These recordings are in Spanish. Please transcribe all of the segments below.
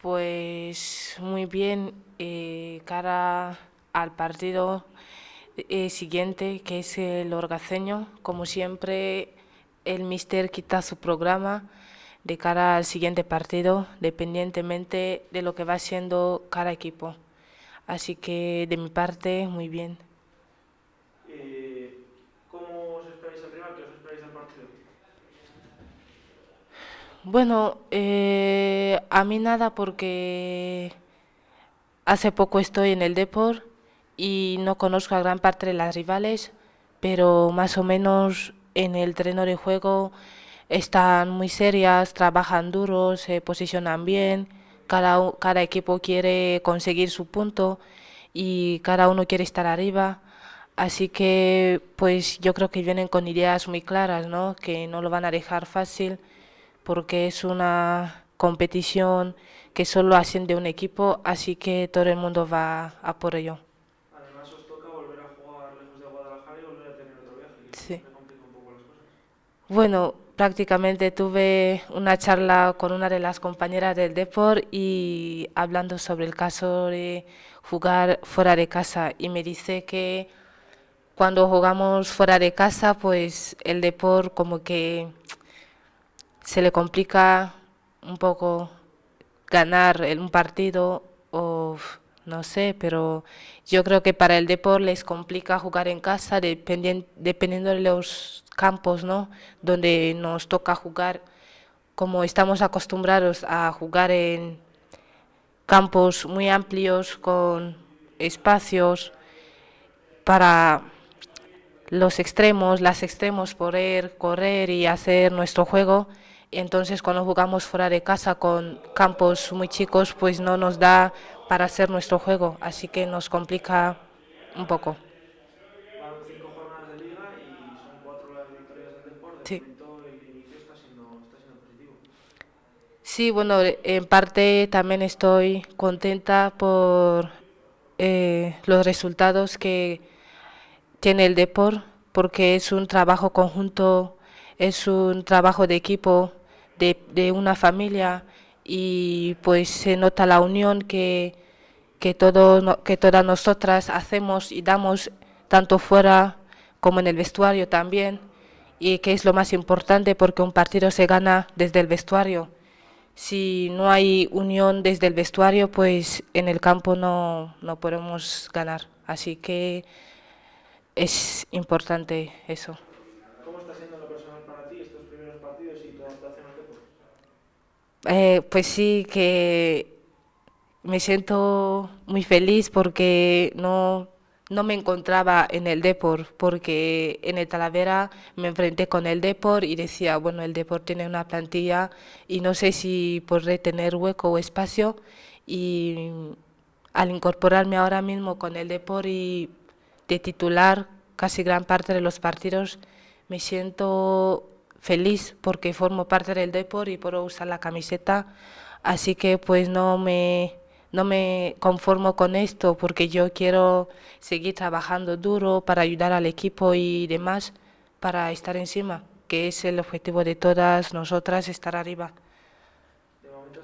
Pues muy bien, eh, cara al partido eh, siguiente, que es el Orgaceño. Como siempre, el Mister quita su programa de cara al siguiente partido, dependientemente de lo que va siendo cada equipo. Así que de mi parte, muy bien. Eh, ¿Cómo os esperáis al ¿Qué os esperáis partido? Bueno, a mí nada porque hace poco estoy en el deporte y no conozco a gran parte de las rivales, pero más o menos en el treno de juego están muy serias, trabajan duro, se posicionan bien, cada, cada equipo quiere conseguir su punto y cada uno quiere estar arriba. Así que pues yo creo que vienen con ideas muy claras, ¿no? que no lo van a dejar fácil porque es una competición, que solo hacen de un equipo, así que todo el mundo va a por ello. Además os toca volver a jugar lejos de Guadalajara y volver a tener otro viaje. Sí. Bueno, prácticamente tuve una charla con una de las compañeras del deporte y hablando sobre el caso de jugar fuera de casa y me dice que cuando jugamos fuera de casa, pues el deporte como que se le complica un poco ganar un partido o no sé, pero yo creo que para el deporte les complica jugar en casa dependiendo de los campos ¿no? donde nos toca jugar, como estamos acostumbrados a jugar en campos muy amplios con espacios para los extremos, las extremos poder correr y hacer nuestro juego. Entonces, cuando jugamos fuera de casa con campos muy chicos, pues no nos da para hacer nuestro juego, así que nos complica un poco. Sí. Sí, bueno, en parte también estoy contenta por eh, los resultados que tiene el deporte, porque es un trabajo conjunto, es un trabajo de equipo de, una familia y pues se nota la unión que, que todas nosotras hacemos y damos tanto fuera como en el vestuario también y que es lo más importante porque un partido se gana desde el vestuario. Si no hay unión desde el vestuario, pues en el campo no podemos ganar. Así que es importante eso. Eh, pues sí que me siento muy feliz porque no, no me encontraba en el deporte porque en el Talavera me enfrenté con el deporte y decía, bueno, el deporte tiene una plantilla y no sé si podré tener hueco o espacio. Y al incorporarme ahora mismo con el deporte y de titular casi gran parte de los partidos, me siento feliz porque formo parte del deporte y puedo usar la camiseta, así que pues no me, no me conformo con esto porque yo quiero seguir trabajando duro para ayudar al equipo y demás para estar encima, que es el objetivo de todas nosotras, estar arriba. ¿De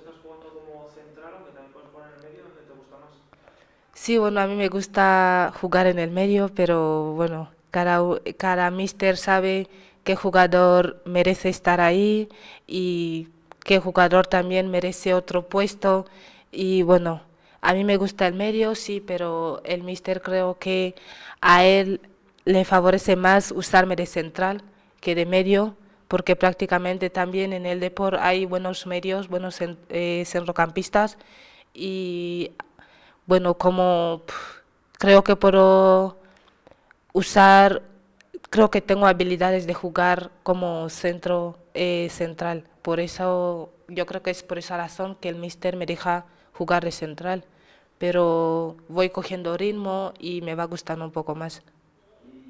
Sí, bueno, a mí me gusta jugar en el medio, pero bueno, ...cara cada mister sabe qué jugador merece estar ahí y qué jugador también merece otro puesto. Y bueno, a mí me gusta el medio, sí, pero el mister creo que a él le favorece más usarme de central que de medio, porque prácticamente también en el deporte hay buenos medios, buenos eh, centrocampistas y bueno, como creo que puedo usar creo que tengo habilidades de jugar como centro eh, central. Por eso, yo creo que es por esa razón que el mister me deja jugar de central. Pero voy cogiendo ritmo y me va gustando un poco más.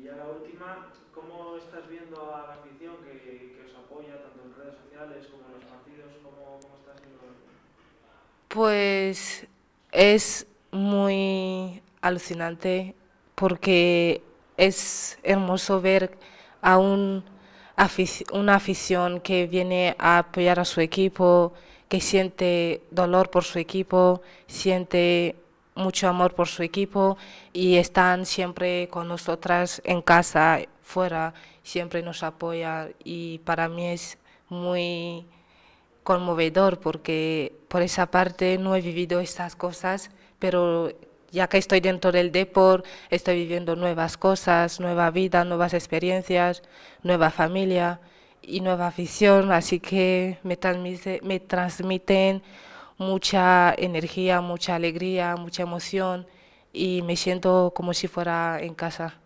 Y a la última, ¿cómo estás viendo a la afición que, os apoya tanto en redes sociales como en los partidos? ¿Cómo, estás Pues es muy alucinante porque es hermoso ver a un, una afición que viene a apoyar a su equipo, que siente dolor por su equipo, siente mucho amor por su equipo y están siempre con nosotras en casa, fuera, siempre nos apoya y para mí es muy conmovedor porque por esa parte no he vivido estas cosas, pero ya que estoy dentro del deporte, estoy viviendo nuevas cosas, nueva vida, nuevas experiencias, nueva familia y nueva afición, así que me, me transmiten mucha energía, mucha alegría, mucha emoción y me siento como si fuera en casa.